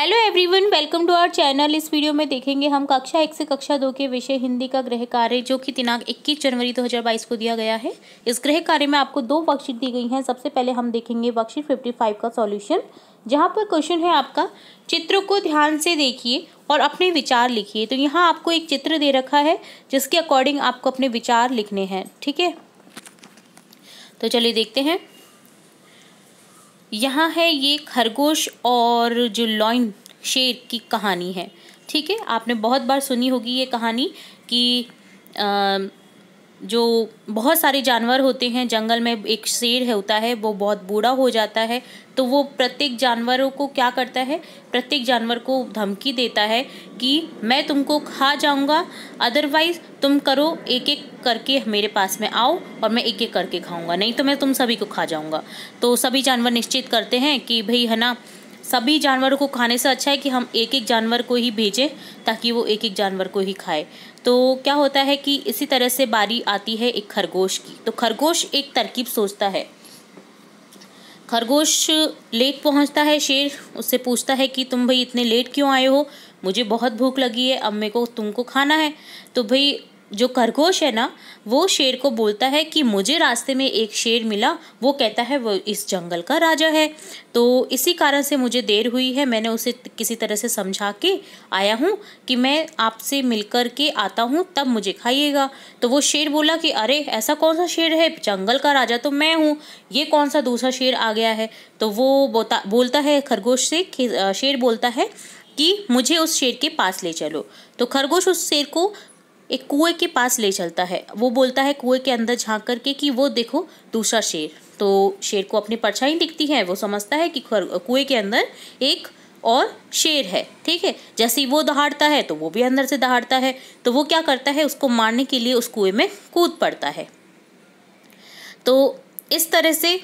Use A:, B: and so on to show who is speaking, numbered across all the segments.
A: hello everyone welcome to our channel इस video में देखेंगे हम कक्षा एक से कक्षा दो के विषय हिंदी का गृह कार्य जो कि दिनांक 21 जनवरी 2022 को दिया गया है इस गृह कार्य में आपको दो वर्कशीट दी गई हैं सबसे पहले हम देखेंगे वर्कशीट 55 का सॉल्यूशन जहाँ पर क्वेश्चन है आपका चित्र को ध्यान से देखिए और अपने विचार लिखिए तो यहाँ आपको एक चित्र दे रखा है जिसके अकॉर्डिंग आपको अपने विचार लिखने हैं ठीक है तो चलिए देखते हैं यहाँ है ये खरगोश और जो लॉइन शेर की कहानी है ठीक है आपने बहुत बार सुनी होगी ये कहानी कि आ, जो बहुत सारे जानवर होते हैं जंगल में एक शेर होता है वो बहुत बूढ़ा हो जाता है तो वो प्रत्येक जानवरों को क्या करता है प्रत्येक जानवर को धमकी देता है कि मैं तुमको खा जाऊंगा अदरवाइज़ तुम करो एक एक करके मेरे पास में आओ और मैं एक एक करके खाऊंगा नहीं तो मैं तुम सभी को खा जाऊंगा तो सभी जानवर निश्चित करते हैं कि भाई है ना सभी जानवरों को खाने से अच्छा है कि हम एक एक जानवर को ही भेजें ताकि वो एक एक जानवर को ही खाए तो क्या होता है कि इसी तरह से बारी आती है एक खरगोश की तो खरगोश एक तरकीब सोचता है खरगोश लेट पहुंचता है शेर उससे पूछता है कि तुम भाई इतने लेट क्यों आए हो मुझे बहुत भूख लगी है अब मेरे को तुमको खाना है तो भाई जो खरगोश है ना वो शेर को बोलता है कि मुझे रास्ते में एक शेर मिला वो कहता है वो इस जंगल का राजा है तो इसी कारण से मुझे देर हुई है मैंने उसे किसी तरह से समझा के आया हूँ कि मैं आपसे मिल कर के आता हूँ तब मुझे खाइएगा तो वो शेर बोला कि अरे ऐसा कौन सा शेर है जंगल का राजा तो मैं हूँ ये कौन सा दूसरा शेर आ गया है तो वो बोता बोलता है खरगोश से शेर बोलता है कि मुझे उस शेर के पास ले चलो तो खरगोश उस शेर को एक कुएं के पास ले चलता है वो बोलता है कुएं के अंदर झांक करके कि वो देखो दूसरा शेर तो शेर को अपनी परछाई दिखती है वो समझता है कि कुएं के अंदर एक और शेर है ठीक है जैसे ही वो दहाड़ता है तो वो भी अंदर से दहाड़ता है तो वो क्या करता है उसको मारने के लिए उस कुएं में कूद पड़ता है तो इस तरह से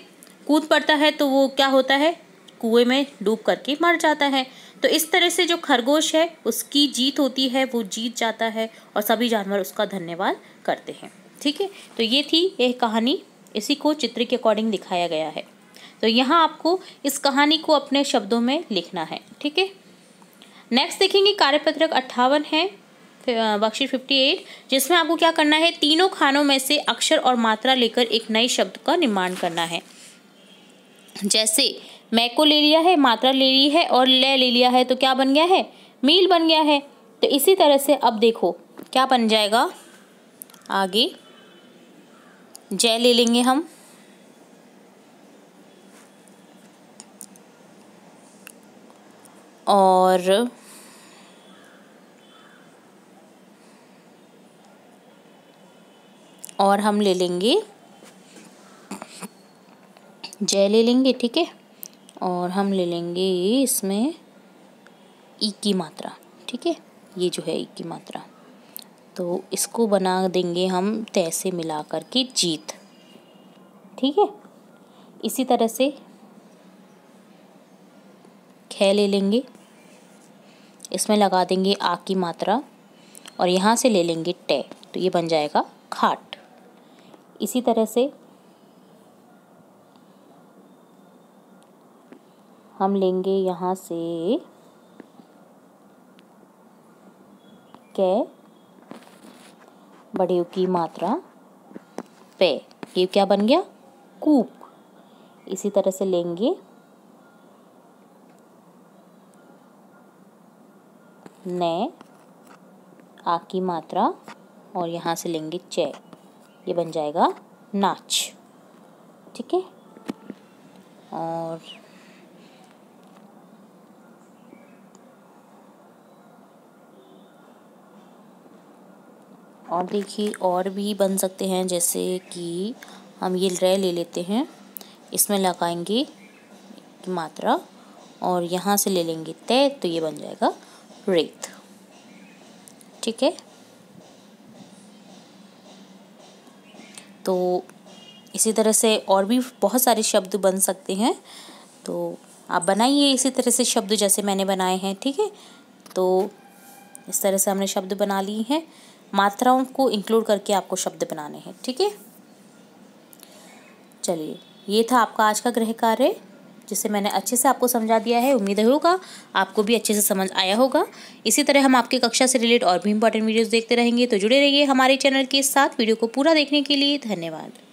A: कूद पड़ता है तो वो क्या होता है कुएं में डूब करके मर जाता है तो इस तरह से जो खरगोश है उसकी जीत होती है वो जीत जाता है और सभी जानवर उसका धन्यवाद करते हैं ठीक है तो ये थी यह कहानी इसी को चित्र के अकॉर्डिंग दिखाया गया है तो यहाँ आपको इस कहानी को अपने शब्दों में लिखना है ठीक है नेक्स्ट देखेंगे कार्यपत्रक अट्ठावन है बख्शी फिफ्टी एट जिसमें आपको क्या करना है तीनों खानों में से अक्षर और मात्रा लेकर एक नए शब्द का निर्माण करना है जैसे मैको ले लिया है मात्रा ले ली है और ले ले लिया है तो क्या बन गया है मील बन गया है तो इसी तरह से अब देखो क्या बन जाएगा आगे जय ले लेंगे हम और और हम ले लेंगे जय ले लेंगे ठीक है और हम ले लेंगे इसमें ई की मात्रा ठीक है ये जो है ई की मात्रा तो इसको बना देंगे हम तय से मिला करके जीत ठीक है इसी तरह से ख ले लेंगे इसमें लगा देंगे आ की मात्रा और यहाँ से ले लेंगे टय तो ये बन जाएगा खाट इसी तरह से हम लेंगे यहाँ से कै बड़े की मात्रा पे ये क्या बन गया कूप इसी तरह से लेंगे न आ की मात्रा और यहाँ से लेंगे चय ये बन जाएगा नाच ठीक है और और देखिए और भी बन सकते हैं जैसे कि हम ये रे ले लेते हैं इसमें लगाएंगे की मात्रा और यहाँ से ले लेंगे तय तो ये बन जाएगा रेत ठीक है तो इसी तरह से और भी बहुत सारे शब्द बन सकते हैं तो आप बनाइए इसी तरह से शब्द जैसे मैंने बनाए हैं ठीक है तो इस तरह से हमने शब्द बना लिए हैं मात्राओं को इंक्लूड करके आपको शब्द बनाने हैं ठीक है चलिए ये था आपका आज का गृह कार्य जिसे मैंने अच्छे से आपको समझा दिया है उम्मीद होगा आपको भी अच्छे से समझ आया होगा इसी तरह हम आपके कक्षा से रिलेटेड और भी इंपॉर्टेंट वीडियोस देखते रहेंगे तो जुड़े रहिए हमारे चैनल के साथ वीडियो को पूरा देखने के लिए धन्यवाद